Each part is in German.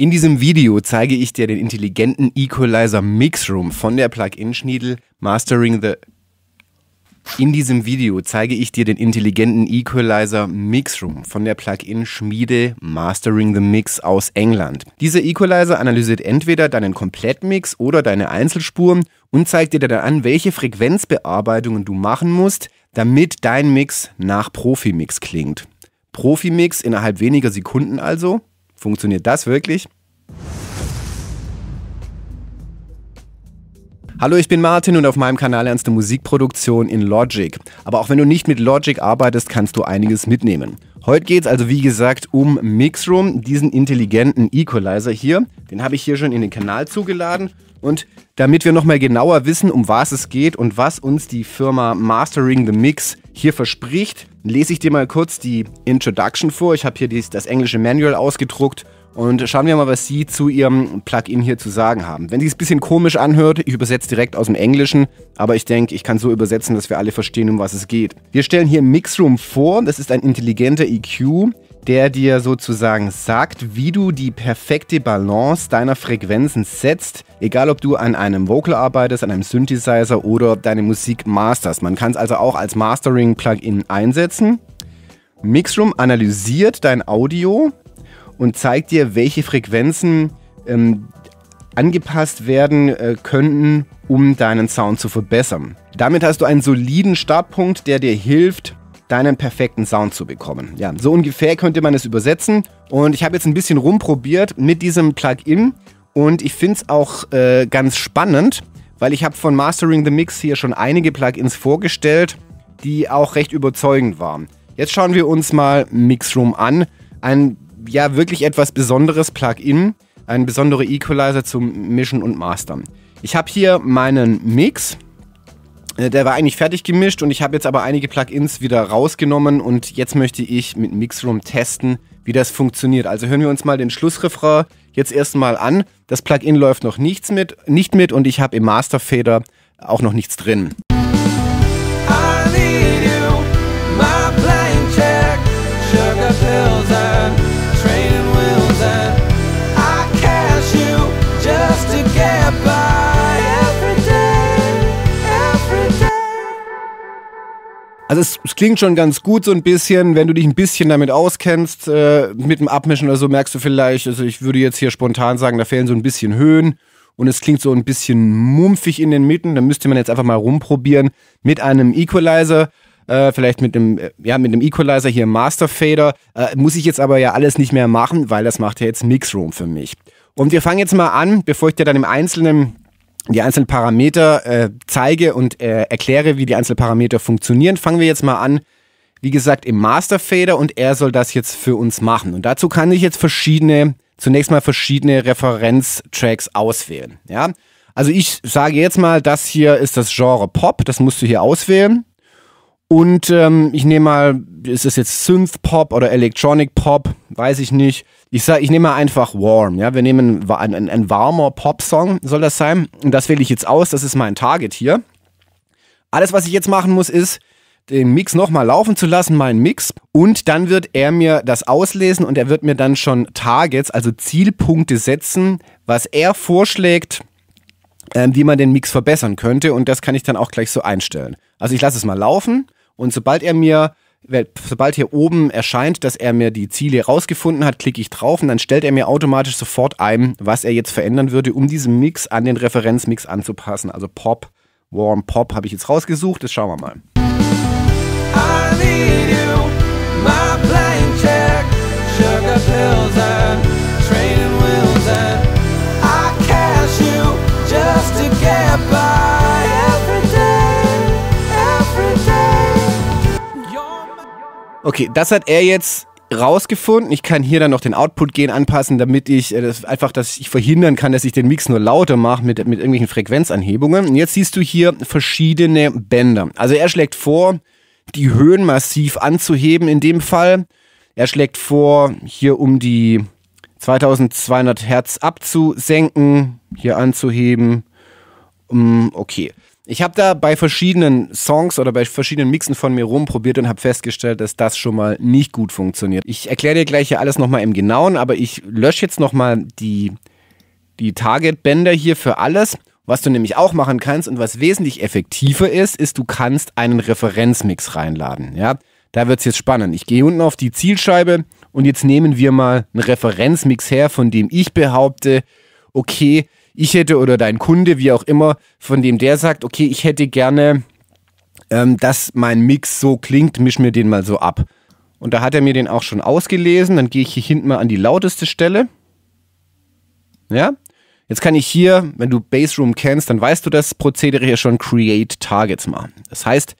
In diesem Video zeige ich dir den intelligenten Equalizer Mixroom von der Plugin Schniedel Mastering the in diesem Video zeige ich dir den intelligenten Equalizer Mixroom von der Plugin Schmiede Mastering the Mix aus England. Dieser Equalizer analysiert entweder deinen Komplettmix oder deine Einzelspuren und zeigt dir dann an, welche Frequenzbearbeitungen du machen musst, damit dein Mix nach Profimix klingt. Profimix innerhalb weniger Sekunden also Funktioniert das wirklich? Hallo, ich bin Martin und auf meinem Kanal ernste Musikproduktion in Logic. Aber auch wenn du nicht mit Logic arbeitest, kannst du einiges mitnehmen. Heute geht es also wie gesagt um Mixroom, diesen intelligenten Equalizer hier. Den habe ich hier schon in den Kanal zugeladen. Und damit wir nochmal genauer wissen, um was es geht und was uns die Firma Mastering the Mix hier verspricht, lese ich dir mal kurz die Introduction vor. Ich habe hier dies, das englische Manual ausgedruckt und schauen wir mal, was Sie zu Ihrem Plugin hier zu sagen haben. Wenn sich es ein bisschen komisch anhört, ich übersetze direkt aus dem Englischen, aber ich denke, ich kann so übersetzen, dass wir alle verstehen, um was es geht. Wir stellen hier Mixroom vor. Das ist ein intelligenter EQ der dir sozusagen sagt, wie du die perfekte Balance deiner Frequenzen setzt, egal ob du an einem Vocal arbeitest, an einem Synthesizer oder deine Musik masterst. Man kann es also auch als Mastering-Plugin einsetzen. Mixroom analysiert dein Audio und zeigt dir, welche Frequenzen ähm, angepasst werden äh, könnten, um deinen Sound zu verbessern. Damit hast du einen soliden Startpunkt, der dir hilft, deinen perfekten Sound zu bekommen. Ja, so ungefähr könnte man es übersetzen. Und ich habe jetzt ein bisschen rumprobiert mit diesem Plugin und ich finde es auch äh, ganz spannend, weil ich habe von Mastering the Mix hier schon einige Plugins vorgestellt, die auch recht überzeugend waren. Jetzt schauen wir uns mal Mixroom an. Ein ja wirklich etwas besonderes Plugin, ein besonderer Equalizer zum Mischen und Mastern. Ich habe hier meinen Mix äh, der war eigentlich fertig gemischt und ich habe jetzt aber einige Plugins wieder rausgenommen und jetzt möchte ich mit Mixroom testen, wie das funktioniert. Also hören wir uns mal den Schlussrefrain jetzt erstmal an. Das Plugin läuft noch nichts mit, nicht mit und ich habe im Masterfader auch noch nichts drin. Also es, es, klingt schon ganz gut so ein bisschen, wenn du dich ein bisschen damit auskennst, äh, mit dem Abmischen oder so merkst du vielleicht, also ich würde jetzt hier spontan sagen, da fehlen so ein bisschen Höhen und es klingt so ein bisschen mumpfig in den Mitten, dann müsste man jetzt einfach mal rumprobieren mit einem Equalizer. Äh, vielleicht mit einem, äh, ja, mit einem Equalizer hier Master Fader. Äh, muss ich jetzt aber ja alles nicht mehr machen, weil das macht ja jetzt Mixroom für mich. Und wir fangen jetzt mal an, bevor ich dir dann im Einzelnen die einzelnen Parameter äh, zeige und äh, erkläre, wie die einzelnen Parameter funktionieren. Fangen wir jetzt mal an, wie gesagt, im Master Fader und er soll das jetzt für uns machen. Und dazu kann ich jetzt verschiedene, zunächst mal verschiedene Referenztracks auswählen. Ja, also ich sage jetzt mal, das hier ist das Genre Pop, das musst du hier auswählen. Und ähm, ich nehme mal, ist das jetzt Synth-Pop oder Electronic-Pop? Weiß ich nicht. Ich ich nehme mal einfach Warm. Ja, wir nehmen ein, ein, ein warmer Pop-Song, soll das sein. Und das wähle ich jetzt aus. Das ist mein Target hier. Alles, was ich jetzt machen muss, ist, den Mix nochmal laufen zu lassen, meinen Mix. Und dann wird er mir das auslesen und er wird mir dann schon Targets, also Zielpunkte setzen, was er vorschlägt, ähm, wie man den Mix verbessern könnte. Und das kann ich dann auch gleich so einstellen. Also ich lasse es mal laufen und sobald er mir sobald hier oben erscheint, dass er mir die Ziele rausgefunden hat, klicke ich drauf und dann stellt er mir automatisch sofort ein, was er jetzt verändern würde, um diesen Mix an den Referenzmix anzupassen. Also Pop, Warm Pop habe ich jetzt rausgesucht, das schauen wir mal. I I need you, you my check, sugar pills and and training wheels cash Just to get by Okay, das hat er jetzt rausgefunden. Ich kann hier dann noch den output gehen anpassen, damit ich äh, das einfach, dass ich verhindern kann, dass ich den Mix nur lauter mache mit, mit irgendwelchen Frequenzanhebungen. Und jetzt siehst du hier verschiedene Bänder. Also er schlägt vor, die Höhen massiv anzuheben in dem Fall. Er schlägt vor, hier um die 2200 Hertz abzusenken, hier anzuheben. Mm, okay. Ich habe da bei verschiedenen Songs oder bei verschiedenen Mixen von mir rumprobiert und habe festgestellt, dass das schon mal nicht gut funktioniert. Ich erkläre dir gleich hier alles nochmal im Genauen, aber ich lösche jetzt nochmal die, die Target-Bänder hier für alles. Was du nämlich auch machen kannst und was wesentlich effektiver ist, ist, du kannst einen Referenzmix reinladen. Ja? Da es jetzt spannend. Ich gehe unten auf die Zielscheibe und jetzt nehmen wir mal einen Referenzmix her, von dem ich behaupte, okay, ich hätte oder dein Kunde, wie auch immer, von dem der sagt, okay, ich hätte gerne, ähm, dass mein Mix so klingt, misch mir den mal so ab. Und da hat er mir den auch schon ausgelesen. Dann gehe ich hier hinten mal an die lauteste Stelle. Ja? Jetzt kann ich hier, wenn du Bassroom kennst, dann weißt du das Prozedere hier schon, Create Targets machen. Das heißt,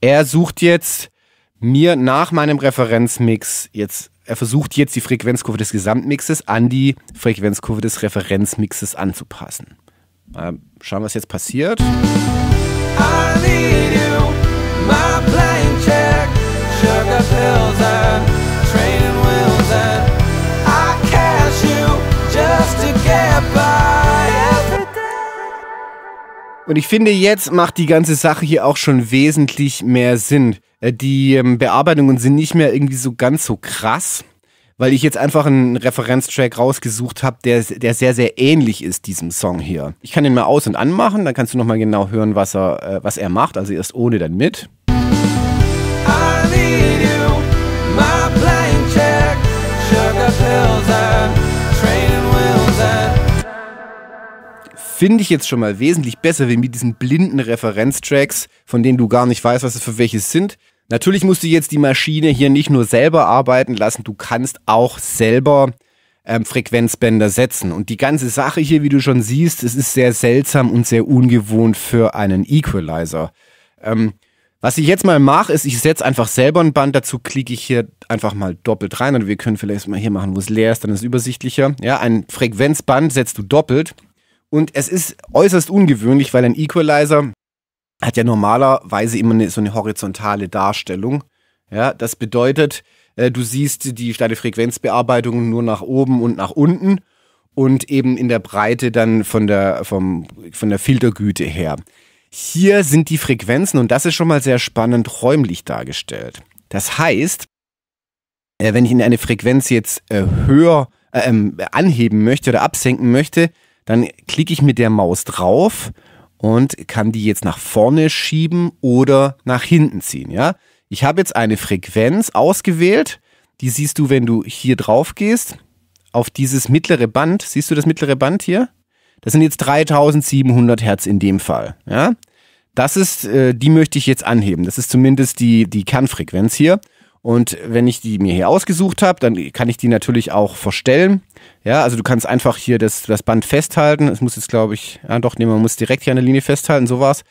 er sucht jetzt mir nach meinem Referenzmix jetzt er versucht jetzt die Frequenzkurve des Gesamtmixes an die Frequenzkurve des Referenzmixes anzupassen. Mal schauen, was jetzt passiert. Und ich finde, jetzt macht die ganze Sache hier auch schon wesentlich mehr Sinn. Äh, die ähm, Bearbeitungen sind nicht mehr irgendwie so ganz so krass, weil ich jetzt einfach einen Referenztrack rausgesucht habe, der, der sehr, sehr ähnlich ist diesem Song hier. Ich kann den mal aus- und anmachen, dann kannst du nochmal genau hören, was er, äh, was er macht, also erst ohne, dann mit. I need you, my plane check, sugar pills and finde ich jetzt schon mal wesentlich besser wie mit diesen blinden Referenztracks, von denen du gar nicht weißt, was es für welche sind. Natürlich musst du jetzt die Maschine hier nicht nur selber arbeiten lassen, du kannst auch selber ähm, Frequenzbänder setzen. Und die ganze Sache hier, wie du schon siehst, es ist sehr seltsam und sehr ungewohnt für einen Equalizer. Ähm, was ich jetzt mal mache, ist, ich setze einfach selber ein Band, dazu klicke ich hier einfach mal doppelt rein. Oder also wir können vielleicht mal hier machen, wo es leer ist, dann ist es übersichtlicher. Ja, ein Frequenzband setzt du doppelt und es ist äußerst ungewöhnlich, weil ein Equalizer hat ja normalerweise immer eine, so eine horizontale Darstellung. Ja, das bedeutet, äh, du siehst die steile Frequenzbearbeitung nur nach oben und nach unten und eben in der Breite dann von der, vom, von der Filtergüte her. Hier sind die Frequenzen, und das ist schon mal sehr spannend, räumlich dargestellt. Das heißt, äh, wenn ich in eine Frequenz jetzt äh, höher äh, ähm, anheben möchte oder absenken möchte, dann klicke ich mit der Maus drauf und kann die jetzt nach vorne schieben oder nach hinten ziehen. Ja? Ich habe jetzt eine Frequenz ausgewählt. Die siehst du, wenn du hier drauf gehst, auf dieses mittlere Band. Siehst du das mittlere Band hier? Das sind jetzt 3700 Hertz in dem Fall. Ja? Das ist, äh, die möchte ich jetzt anheben. Das ist zumindest die, die Kernfrequenz hier. Und wenn ich die mir hier ausgesucht habe, dann kann ich die natürlich auch verstellen. Ja, also du kannst einfach hier das, das Band festhalten. Es muss jetzt, glaube ich, ja doch, nee, man muss direkt hier an der Linie festhalten, so war's.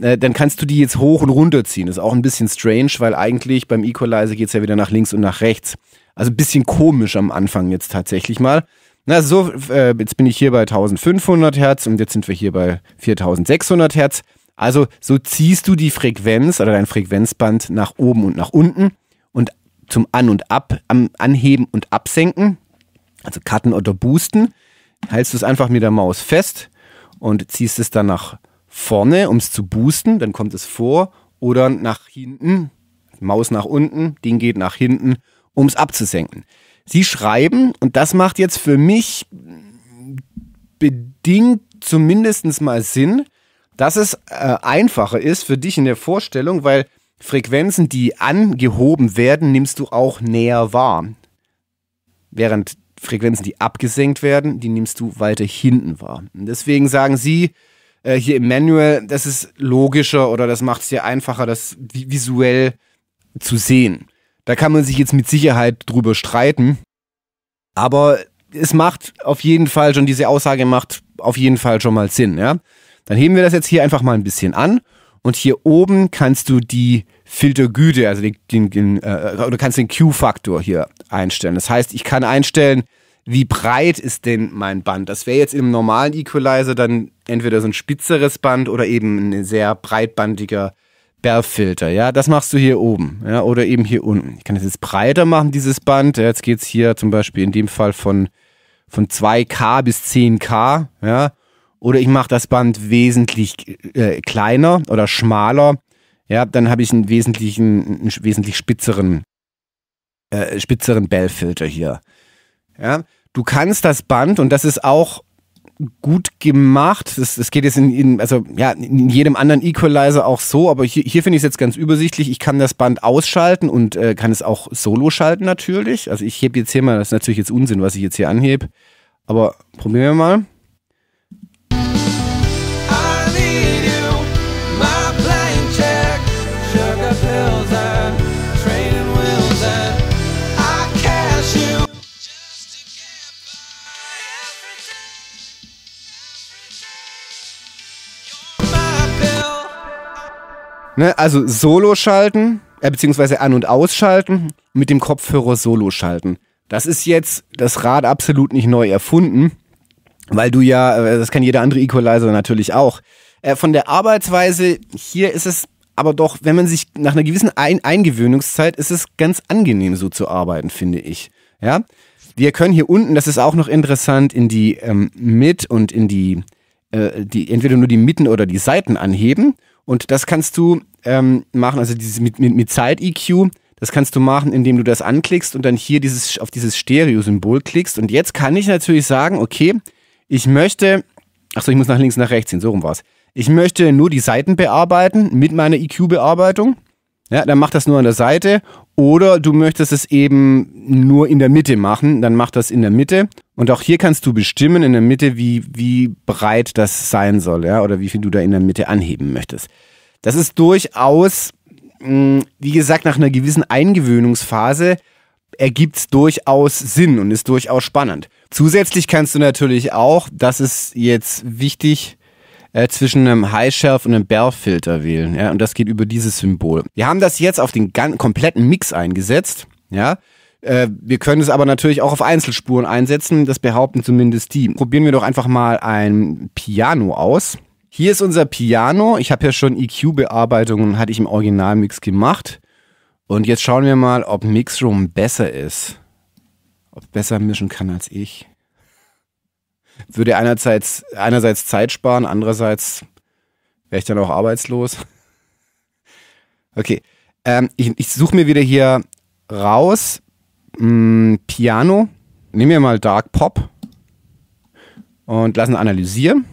Äh, dann kannst du die jetzt hoch und runter ziehen. Das ist auch ein bisschen strange, weil eigentlich beim Equalizer geht's ja wieder nach links und nach rechts. Also ein bisschen komisch am Anfang jetzt tatsächlich mal. Na, so, äh, jetzt bin ich hier bei 1500 Hertz und jetzt sind wir hier bei 4600 Hertz. Also so ziehst du die Frequenz oder dein Frequenzband nach oben und nach unten zum An- und Ab, am Anheben und Absenken, also Cutten oder Boosten, hältst du es einfach mit der Maus fest und ziehst es dann nach vorne, um es zu boosten, dann kommt es vor oder nach hinten, Maus nach unten, Ding geht nach hinten, um es abzusenken. Sie schreiben, und das macht jetzt für mich bedingt zumindest mal Sinn, dass es äh, einfacher ist für dich in der Vorstellung, weil Frequenzen, die angehoben werden, nimmst du auch näher wahr. Während Frequenzen, die abgesenkt werden, die nimmst du weiter hinten wahr. Und deswegen sagen sie äh, hier im Manual, das ist logischer oder das macht es dir einfacher, das visuell zu sehen. Da kann man sich jetzt mit Sicherheit drüber streiten. Aber es macht auf jeden Fall schon, diese Aussage macht auf jeden Fall schon mal Sinn, ja. Dann heben wir das jetzt hier einfach mal ein bisschen an und hier oben kannst du die Filtergüte, also den, den, den äh, oder kannst den Q-Faktor hier einstellen. Das heißt, ich kann einstellen, wie breit ist denn mein Band? Das wäre jetzt im normalen Equalizer dann entweder so ein spitzeres Band oder eben ein sehr breitbandiger Barefilter. Ja, das machst du hier oben ja, oder eben hier unten. Ich kann das jetzt breiter machen, dieses Band. jetzt geht es hier zum Beispiel in dem Fall von, von 2K bis 10K. Ja, oder ich mache das Band wesentlich äh, kleiner oder schmaler, ja, dann habe ich einen wesentlichen, einen wesentlich spitzeren, äh, spitzeren Bellfilter hier. Ja, du kannst das Band und das ist auch gut gemacht. Das, das geht jetzt in, in, also, ja, in jedem anderen Equalizer auch so, aber hier, hier finde ich es jetzt ganz übersichtlich. Ich kann das Band ausschalten und äh, kann es auch solo schalten natürlich. Also ich hebe jetzt hier mal, das ist natürlich jetzt Unsinn, was ich jetzt hier anhebe, aber probieren wir mal. Ne, also Solo schalten, äh, beziehungsweise an- und ausschalten, mit dem Kopfhörer Solo schalten. Das ist jetzt das Rad absolut nicht neu erfunden, weil du ja, äh, das kann jeder andere Equalizer natürlich auch. Äh, von der Arbeitsweise hier ist es aber doch, wenn man sich nach einer gewissen Ein Eingewöhnungszeit, ist es ganz angenehm so zu arbeiten, finde ich. Ja, wir können hier unten, das ist auch noch interessant, in die ähm, Mid und in die, äh, die entweder nur die Mitten oder die Seiten anheben. Und das kannst du ähm, machen, also dieses mit, mit, mit Zeit-EQ, das kannst du machen, indem du das anklickst und dann hier dieses, auf dieses Stereo-Symbol klickst. Und jetzt kann ich natürlich sagen, okay, ich möchte, achso, ich muss nach links, nach rechts hin, so rum war es. Ich möchte nur die Seiten bearbeiten mit meiner EQ-Bearbeitung. Ja, dann mach das nur an der Seite. Oder du möchtest es eben nur in der Mitte machen, dann mach das in der Mitte. Und auch hier kannst du bestimmen in der Mitte, wie, wie breit das sein soll, ja, oder wie viel du da in der Mitte anheben möchtest. Das ist durchaus, mm, wie gesagt, nach einer gewissen Eingewöhnungsphase ergibt es durchaus Sinn und ist durchaus spannend. Zusätzlich kannst du natürlich auch, das ist jetzt wichtig, äh, zwischen einem High Shelf und einem Barrel Filter wählen. Ja? Und das geht über dieses Symbol. Wir haben das jetzt auf den kompletten Mix eingesetzt. Ja, äh, wir können es aber natürlich auch auf Einzelspuren einsetzen. Das behaupten zumindest die. Probieren wir doch einfach mal ein Piano aus. Hier ist unser Piano. Ich habe ja schon EQ-Bearbeitungen, hatte ich im Originalmix gemacht. Und jetzt schauen wir mal, ob Mixroom besser ist. Ob besser mischen kann als ich. Würde einerseits, einerseits Zeit sparen, andererseits wäre ich dann auch arbeitslos. Okay, ähm, ich, ich suche mir wieder hier raus mh, mm, Piano. Nehmen wir mal Dark Pop und lassen analysieren.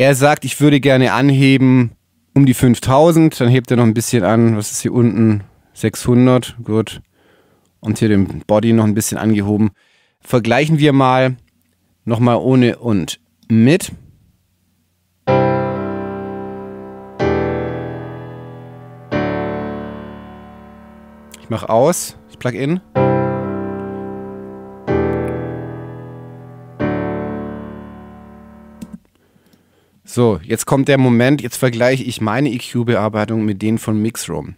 Er sagt, ich würde gerne anheben um die 5000. Dann hebt er noch ein bisschen an. Was ist hier unten? 600. Gut. Und hier den Body noch ein bisschen angehoben. Vergleichen wir mal nochmal ohne und mit. Ich mache aus, das Plugin. in So, jetzt kommt der Moment, jetzt vergleiche ich meine EQ-Bearbeitung mit denen von Mixroom.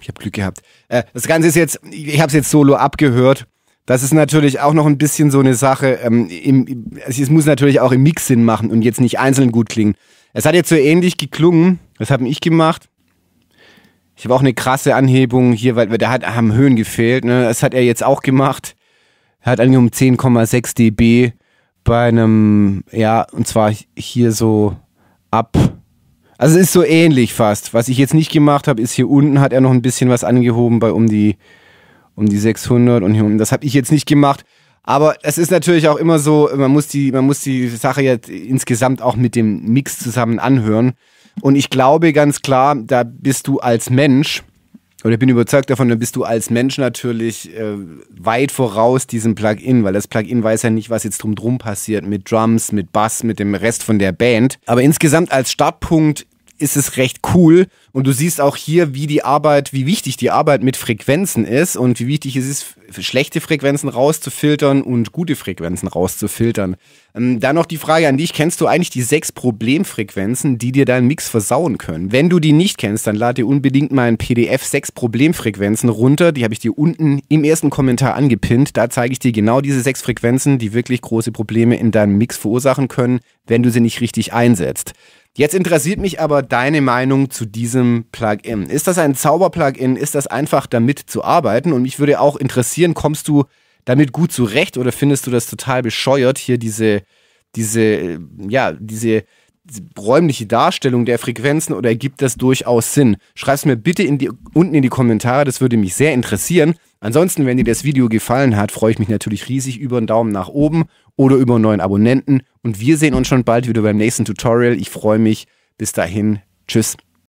Ich habe Glück gehabt. Äh, das Ganze ist jetzt, ich habe es jetzt solo abgehört. Das ist natürlich auch noch ein bisschen so eine Sache. Ähm, im, es muss natürlich auch im Mix Sinn machen und jetzt nicht einzeln gut klingen. Es hat jetzt so ähnlich geklungen. Das habe ich gemacht. Ich habe auch eine krasse Anhebung hier, weil da hat, haben Höhen gefehlt. Ne? Das hat er jetzt auch gemacht. Er hat angehoben 10,6 dB bei einem, ja, und zwar hier so ab. Also es ist so ähnlich fast. Was ich jetzt nicht gemacht habe, ist hier unten hat er noch ein bisschen was angehoben bei um die um die 600 und hier unten. Das habe ich jetzt nicht gemacht. Aber es ist natürlich auch immer so, man muss die, man muss die Sache jetzt insgesamt auch mit dem Mix zusammen anhören. Und ich glaube ganz klar, da bist du als Mensch, oder ich bin überzeugt davon, da bist du als Mensch natürlich äh, weit voraus diesem Plugin, weil das Plugin weiß ja nicht, was jetzt drum drum passiert mit Drums, mit Bass, mit dem Rest von der Band. Aber insgesamt als Startpunkt ist es recht cool. Und du siehst auch hier, wie die Arbeit, wie wichtig die Arbeit mit Frequenzen ist und wie wichtig es ist, schlechte Frequenzen rauszufiltern und gute Frequenzen rauszufiltern. Ähm, dann noch die Frage an dich: Kennst du eigentlich die sechs Problemfrequenzen, die dir deinen Mix versauen können? Wenn du die nicht kennst, dann lad dir unbedingt mal ein PDF sechs Problemfrequenzen runter. Die habe ich dir unten im ersten Kommentar angepinnt. Da zeige ich dir genau diese sechs Frequenzen, die wirklich große Probleme in deinem Mix verursachen können, wenn du sie nicht richtig einsetzt. Jetzt interessiert mich aber deine Meinung zu diesem Plugin. Ist das ein Zauber-Plugin? Ist das einfach damit zu arbeiten? Und mich würde auch interessieren, kommst du damit gut zurecht oder findest du das total bescheuert, hier diese, diese, äh, ja, diese räumliche Darstellung der Frequenzen oder ergibt das durchaus Sinn? Schreib es mir bitte in die, unten in die Kommentare, das würde mich sehr interessieren. Ansonsten, wenn dir das Video gefallen hat, freue ich mich natürlich riesig über einen Daumen nach oben oder über einen neuen Abonnenten und wir sehen uns schon bald wieder beim nächsten Tutorial. Ich freue mich. Bis dahin. Tschüss.